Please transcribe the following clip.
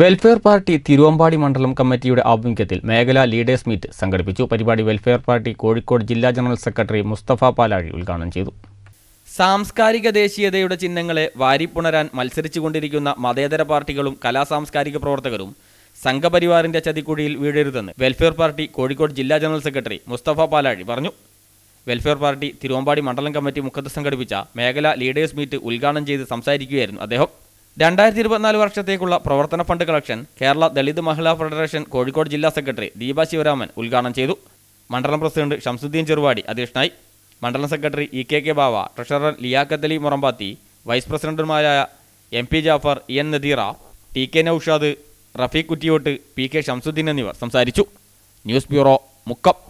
welfare party Thiruvambady മണ്ഡലം കമ്മിറ്റിയുടെ ആഭിമുഖ്യത്തിൽ മേഖലാ ലീഡേഴ്സ് മീറ്റ് സംഘടിപ്പിച്ചു പരിപാടി വെൽഫെയർ പാർട്ടി കോഴിക്കോട് ജില്ലാ ജനറൽ സെക്രട്ടറി മുസ്തഫ പാലാഴി ഉദ്ഘാടനം ചെയ്തു സാംസ്കാരിക ദേശീയതയുടെ ചിഹ്നങ്ങളെ വാരിപ്പുണരാൻ മത്സരിച്ചുകൊണ്ടിരിക്കുന്ന മതേതര പാർട്ടികളും കലാസാംസ്കാരിക പ്രവർത്തകരും സംഘപരിവാറിന്റെ ചതിക്കുഴിയിൽ വീഴരുതെന്ന് വെൽഫെയർ പാർട്ടി കോഴിക്കോട് ജില്ലാ ജനറൽ സെക്രട്ടറി മുസ്തഫ പാലാഴി പറഞ്ഞു വെൽഫെയർ പാർട്ടി തിരുവമ്പാടി മണ്ഡലം കമ്മിറ്റി മുഖത്ത് സംഘടിപ്പിച്ച മേഖലാ ലീഡേഴ്സ് മീറ്റ് ഉദ്ഘാടനം ചെയ്ത് സംസാരിക്കുകയായിരുന്നു അദ്ദേഹം രണ്ടായിരത്തി ഇരുപത്തിനാല് വർഷത്തേക്കുള്ള പ്രവർത്തന fund collection Kerala Dalit Mahila Federation Kozhikode ജില്ലാ സെക്രട്ടറി ദീപ ശിവരാമൻ ഉദ്ഘാടനം ചെയ്തു മണ്ഡലം പ്രസിഡന്റ് ഷംസുദ്ദീൻ ചെറുവാടി അധ്യക്ഷനായി മണ്ഡലം secretary E K K Bava treasurer Liyaqat Ali Murambathi vice പ്രസിഡന്റുമാരായ M P Jafar E N Nadeera T K Noushad Rafeeq Kuttiyot P K Shamsuddin എന്നിവർ സംസാരിച്ചു ന്യൂസ് ബ്യൂറോ മുക്കം